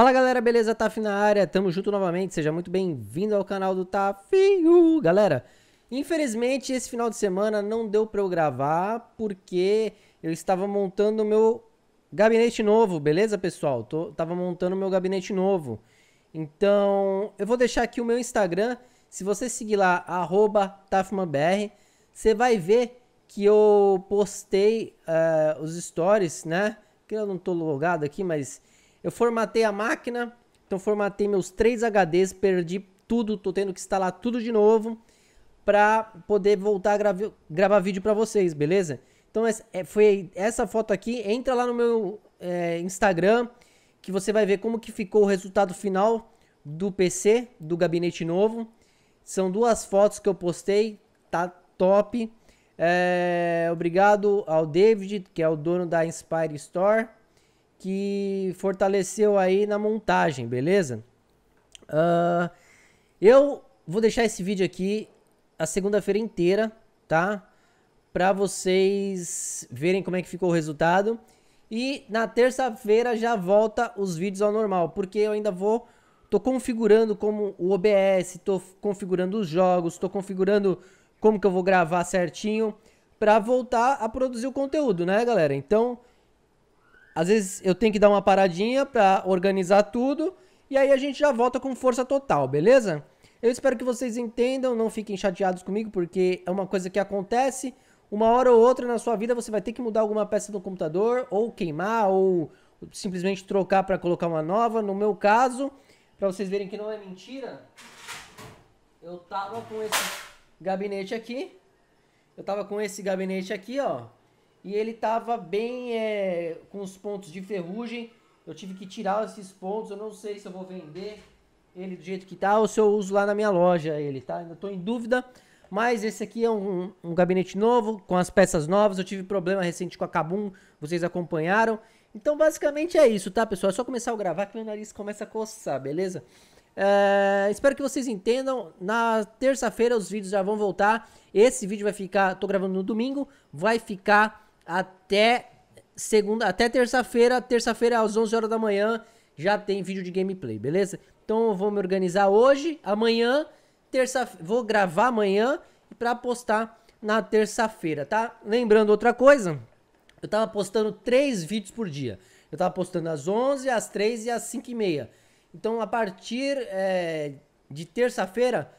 Fala galera, beleza? Taf na área, tamo junto novamente, seja muito bem-vindo ao canal do Tafinho. Galera, infelizmente esse final de semana não deu pra eu gravar porque eu estava montando o meu gabinete novo, beleza pessoal? Tô, tava montando o meu gabinete novo. Então, eu vou deixar aqui o meu Instagram, se você seguir lá, tafmanbr, você vai ver que eu postei uh, os stories, né? Que eu não tô logado aqui, mas eu formatei a máquina, então formatei meus três HDs, perdi tudo, tô tendo que instalar tudo de novo para poder voltar a gravar vídeo para vocês, beleza? Então essa, é, foi essa foto aqui, entra lá no meu é, Instagram que você vai ver como que ficou o resultado final do PC, do gabinete novo. São duas fotos que eu postei, tá top. É, obrigado ao David, que é o dono da Inspire Store que fortaleceu aí na montagem, beleza? Uh, eu vou deixar esse vídeo aqui a segunda-feira inteira, tá? Pra vocês verem como é que ficou o resultado. E na terça-feira já volta os vídeos ao normal, porque eu ainda vou... Tô configurando como o OBS, tô configurando os jogos, tô configurando como que eu vou gravar certinho pra voltar a produzir o conteúdo, né, galera? Então, às vezes eu tenho que dar uma paradinha para organizar tudo e aí a gente já volta com força total, beleza? Eu espero que vocês entendam, não fiquem chateados comigo porque é uma coisa que acontece. Uma hora ou outra na sua vida você vai ter que mudar alguma peça do computador ou queimar ou simplesmente trocar para colocar uma nova. No meu caso, para vocês verem que não é mentira, eu tava com esse gabinete aqui. Eu tava com esse gabinete aqui, ó e ele tava bem é, com os pontos de ferrugem. Eu tive que tirar esses pontos. Eu não sei se eu vou vender ele do jeito que tá ou se eu uso lá na minha loja ele, tá? Ainda estou em dúvida. Mas esse aqui é um, um, gabinete novo, com as peças novas. Eu tive problema recente com a Kabum, vocês acompanharam. Então, basicamente é isso, tá, pessoal? É só começar a gravar que meu nariz começa a coçar, beleza? É, espero que vocês entendam. Na terça-feira os vídeos já vão voltar. Esse vídeo vai ficar, tô gravando no domingo, vai ficar até segunda, até terça-feira, terça-feira às 11 horas da manhã já tem vídeo de gameplay, beleza? Então eu vou me organizar hoje, amanhã, terça, vou gravar amanhã para postar na terça-feira, tá? Lembrando outra coisa, eu tava postando três vídeos por dia. Eu tava postando às 11, às 3 e às 5 e meia. Então a partir é, de terça-feira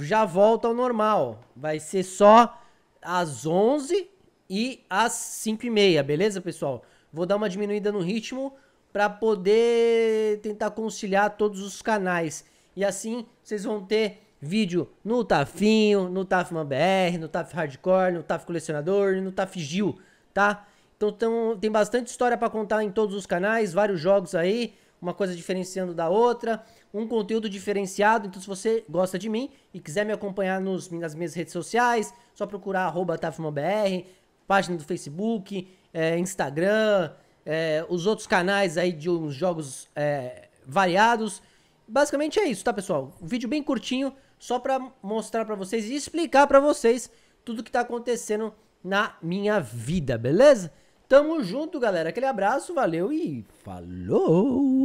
já volta ao normal. Vai ser só às 11 e às 5 e meia, beleza, pessoal? Vou dar uma diminuída no ritmo para poder tentar conciliar todos os canais. E assim vocês vão ter vídeo no Tafinho, no Tafman BR, no Taf Hardcore, no Taf Colecionador, no Taf Gil, tá? Então tão, tem bastante história para contar em todos os canais, vários jogos aí, uma coisa diferenciando da outra, um conteúdo diferenciado. Então se você gosta de mim e quiser me acompanhar nos, nas minhas redes sociais, só procurar arroba TafmanBR, página do Facebook, é, Instagram, é, os outros canais aí de uns jogos é, variados. Basicamente é isso, tá, pessoal? Um vídeo bem curtinho, só para mostrar para vocês e explicar para vocês tudo que tá acontecendo na minha vida, beleza? Tamo junto, galera. Aquele abraço, valeu e falou!